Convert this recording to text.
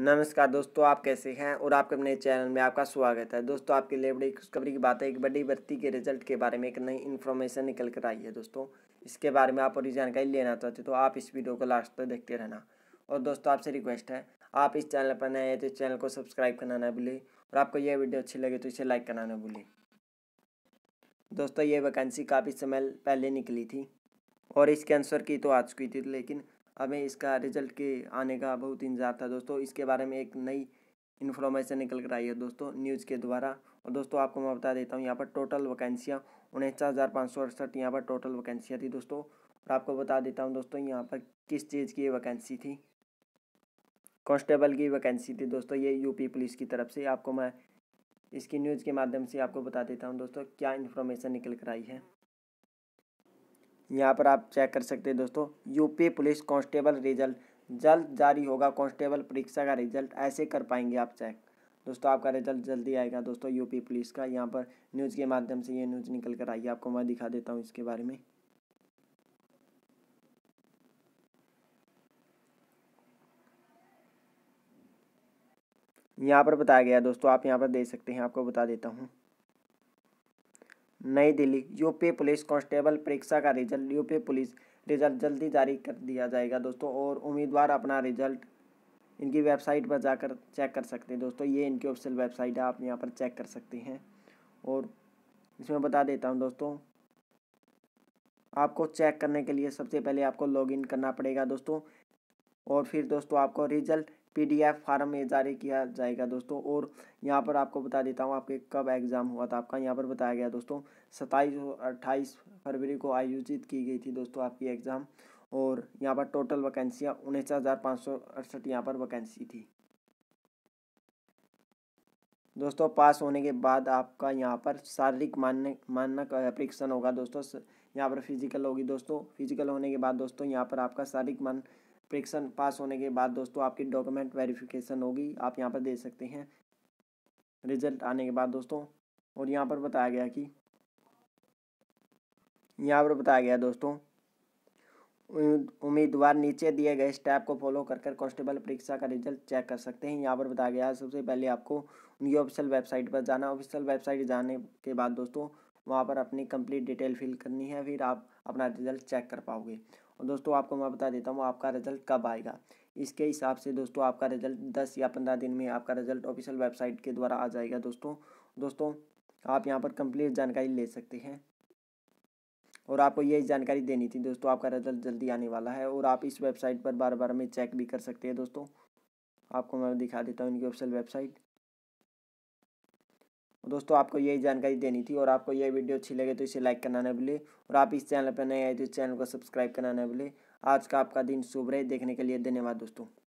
नमस्कार दोस्तों आप कैसे हैं और आपके अपने चैनल में आपका स्वागत है दोस्तों आपके लिए बड़ी खुशखबरी की बात है एक बड़ी भर्ती के रिजल्ट के बारे में एक नई इन्फॉर्मेशन निकल कर आई है दोस्तों इसके बारे में आप पूरी जानकारी लेना चाहते हो तो आप इस वीडियो को लास्ट तक तो देखते रहना और दोस्तों आपसे रिक्वेस्ट है आप इस चैनल पर नए हैं तो चैनल को सब्सक्राइब करना ना भूलें और आपको यह वीडियो अच्छी लगे तो इसे लाइक करना ना भूलें दोस्तों ये वैकेंसी काफ़ी समय पहले निकली थी और इसके आंसर की तो आ चुकी थी लेकिन हमें इसका रिजल्ट के आने का बहुत इंतज़ार था दोस्तों इसके बारे में एक नई इन्फॉर्मेशन निकल कर आई है दोस्तों न्यूज़ के द्वारा और दोस्तों आपको मैं बता देता हूँ यहाँ पर टोटल वैकेंसियाँ उनचास हज़ार पाँच सौ अड़सठ यहाँ पर टोटल वैकेंसियाँ थी दोस्तों और आपको बता देता हूँ दोस्तों यहाँ पर किस चीज़ की वैकेंसी थी कॉन्स्टेबल की वैकेंसी थी दोस्तों ये यूपी पुलिस की तरफ से आपको मैं इसकी न्यूज़ के माध्यम से आपको बता देता हूँ दोस्तों क्या इन्फॉर्मेशन निकल कर आई है यहाँ पर आप चेक कर सकते हैं दोस्तों यूपी पुलिस कांस्टेबल रिजल्ट जल्द जारी होगा कांस्टेबल परीक्षा का रिजल्ट ऐसे कर पाएंगे आप चेक दोस्तों आपका रिजल्ट जल्दी आएगा दोस्तों यूपी पुलिस का यहाँ पर न्यूज़ के माध्यम से ये न्यूज़ निकल कर आई है आपको मैं दिखा देता हूँ इसके बारे में यहाँ पर बताया गया दोस्तों आप यहाँ पर दे सकते हैं आपको बता देता हूँ नई दिल्ली यूपी पुलिस कांस्टेबल परीक्षा का रिजल्ट यूपी पुलिस रिजल्ट जल्दी जारी कर दिया जाएगा दोस्तों और उम्मीदवार अपना रिजल्ट इनकी वेबसाइट पर जाकर चेक कर सकते हैं दोस्तों ये इनकी ऑफिशियल वेबसाइट है आप यहाँ पर चेक कर सकते हैं और इसमें बता देता हूँ दोस्तों आपको चेक करने के लिए सबसे पहले आपको लॉगिन करना पड़ेगा दोस्तों और फिर दोस्तों आपको रिजल्ट पीडीएफ फार्म में जारी किया जाएगा दोस्तों और यहाँ पर आपको बता देता हूँ आपके कब एग्ज़ाम हुआ था आपका यहाँ पर बताया गया दोस्तों सत्ताईस और अट्ठाईस फरवरी को आयोजित की गई थी दोस्तों आपकी एग्ज़ाम और यहाँ पर टोटल वैकेंसियाँ उन्नीस हज़ार पाँच सौ अड़सठ यहाँ पर वैकेंसी थी दोस्तों पास होने के बाद आपका यहाँ पर शारीरिक मानक मानक परीक्षण होगा दोस्तों यहाँ पर फिजिकल होगी दोस्तों फिजिकल होने के बाद दोस्तों यहाँ पर आपका शारीरिक मान परीक्षण पास होने के बाद दोस्तों आपकी डॉक्यूमेंट वेरिफिकेशन होगी आप यहाँ पर दे सकते हैं रिजल्ट आने के बाद दोस्तों और यहाँ पर बताया गया कि यहाँ पर बताया गया दोस्तों उम्मीदवार नीचे दिए गए स्टेप को फॉलो कर कर कॉन्स्टेबल परीक्षा का रिजल्ट चेक कर सकते हैं यहाँ पर बताया गया सबसे पहले आपको उनकी ऑफिशियल वेबसाइट पर जाना ऑफिशियल वेबसाइट जाने के बाद दोस्तों वहाँ पर अपनी कंप्लीट डिटेल फिल करनी है फिर आप अपना रिज़ल्ट चेक कर पाओगे और दोस्तों आपको मैं बता देता हूँ आपका रिज़ल्ट कब आएगा इसके हिसाब से दोस्तों आपका रिज़ल्ट दस या पंद्रह दिन में आपका रिज़ल्ट ऑफिशियल वेबसाइट के द्वारा आ जाएगा दोस्तों दोस्तों आप यहाँ पर कंप्लीट जानकारी ले सकते हैं और आपको यही जानकारी देनी थी दोस्तों आपका रिज़ल्ट जल्दी आने वाला है और आप इस वेबसाइट पर बार बार में चेक भी कर सकते हैं दोस्तों आपको मैं दिखा देता हूँ इनकी ऑफिशियल वेबसाइट दोस्तों आपको यही जानकारी देनी थी और आपको यह वीडियो अच्छी लगे तो इसे लाइक करना ना भूलें और आप इस चैनल पर नए आए तो इस चैनल को सब्सक्राइब करना ना भूलें आज का आपका दिन शुभ रहे देखने के लिए धन्यवाद दोस्तों